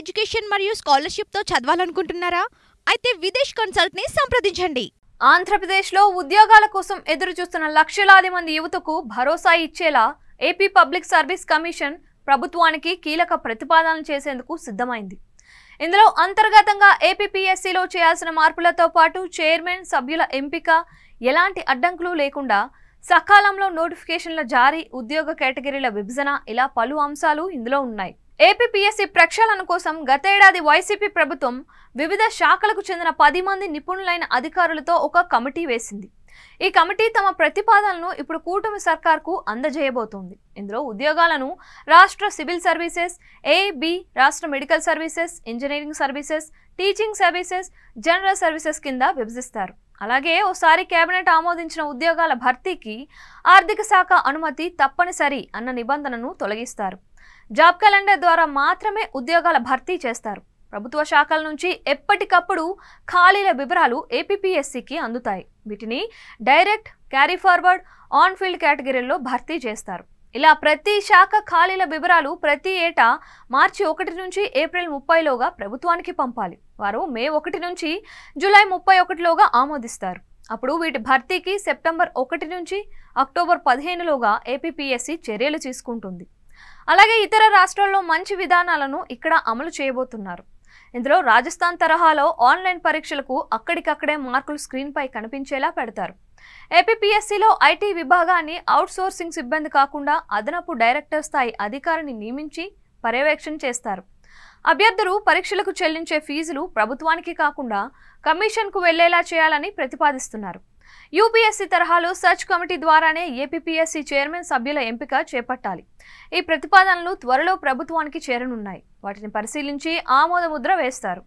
education మరియు స్కాలర్షిప్తో చదవాలనుకుంటున్నారా అయితే విదేశ్ కన్సల్ట్ని సంప్రదించండి ఆంధ్రప్రదేశ్లో ఉద్యోగాల కోసం ఎదురు చూస్తున్న లక్షలాది మంది యువతకు భరోసా ఇచ్చేలా ఏపీ పబ్లిక్ సర్వీస్ కమిషన్ ప్రభుత్వానికి కీలక ప్రతిపాదనలు చేసేందుకు సిద్ధమైంది ఇందులో అంతర్గతంగా ఏపీపీఎస్సీలో చేయాల్సిన మార్పులతో పాటు చైర్మన్ సభ్యుల ఎంపిక ఎలాంటి అడ్డంకులు లేకుండా సకాలంలో నోటిఫికేషన్ల జారీ ఉద్యోగ కేటగిరీల విభజన ఇలా పలు అంశాలు ఇందులో ఉన్నాయి ఏపీపీఎస్సీ ప్రక్షాళన కోసం గతేడాది వైసీపీ ప్రభుత్వం వివిధ శాఖలకు చెందిన పది మంది నిపుణులైన అధికారులతో ఒక కమిటీ వేసింది ఈ కమిటీ తమ ప్రతిపాదనలను ఇప్పుడు కూటమి సర్కార్కు అందజేయబోతోంది ఇందులో ఉద్యోగాలను రాష్ట్ర సివిల్ సర్వీసెస్ ఏబి రాష్ట్ర medical services engineering services teaching services general services కింద విభజిస్తారు అలాగే ఓసారి కేబినెట్ ఆమోదించిన ఉద్యోగాల భర్తీకి ఆర్థిక శాఖ అనుమతి తప్పనిసరి అన్న నిబంధనను తొలగిస్తారు జాబ్ క్యాలెండర్ ద్వారా మాత్రమే ఉద్యోగాల భర్తీ చేస్తారు ప్రభుత్వ శాఖల నుంచి ఎప్పటికప్పుడు ఖాళీల వివరాలు ఏపీపీఎస్సికి అందుతాయి వీటిని direct carry forward unfilled కేటగిరీల్లో భర్తీ చేస్తారు ఇలా ప్రతి శాఖ ఖాళీల వివరాలు ప్రతి ఏటా మార్చి ఒకటి నుంచి ఏప్రిల్ ముప్పైలోగా ప్రభుత్వానికి పంపాలి వారు మే ఒకటి నుంచి జూలై ముప్పై ఒకటిలోగా ఆమోదిస్తారు అప్పుడు వీటి భర్తీకి సెప్టెంబర్ ఒకటి నుంచి అక్టోబర్ పదిహేనులోగా ఏపీపీఎస్సి చర్యలు తీసుకుంటుంది అలాగే ఇతర రాష్ట్రాల్లో మంచి విధానాలను ఇక్కడ అమలు చేయబోతున్నారు ఇందులో రాజస్థాన్ తరహాలో ఆన్లైన్ పరీక్షలకు అక్కడికక్కడే మార్కులు స్క్రీన్పై కనిపించేలా పెడతారు ఏపీపీఎస్సీలో ఐటీ విభాగాన్ని అవుట్సోర్సింగ్ సిబ్బంది కాకుండా అదనపు డైరెక్టర్ స్థాయి అధికారిని నియమించి పర్యవేక్షణ చేస్తారు అభ్యర్థులు పరీక్షలకు చెల్లించే ఫీజులు ప్రభుత్వానికి కాకుండా కమిషన్కు వెళ్లేలా చేయాలని ప్రతిపాదిస్తున్నారు యూపీఎస్సీ తరహాలో సర్చ్ కమిటీ ద్వారానే ఏపీపీఎస్సీ చైర్మన్ సభ్యుల ఎంపిక చేపట్టాలి ఈ ప్రతిపాదనలు త్వరలో ప్రభుత్వానికి చేరనున్నాయి వాటిని పరిశీలించి ఆమోదముద్ర వేస్తారు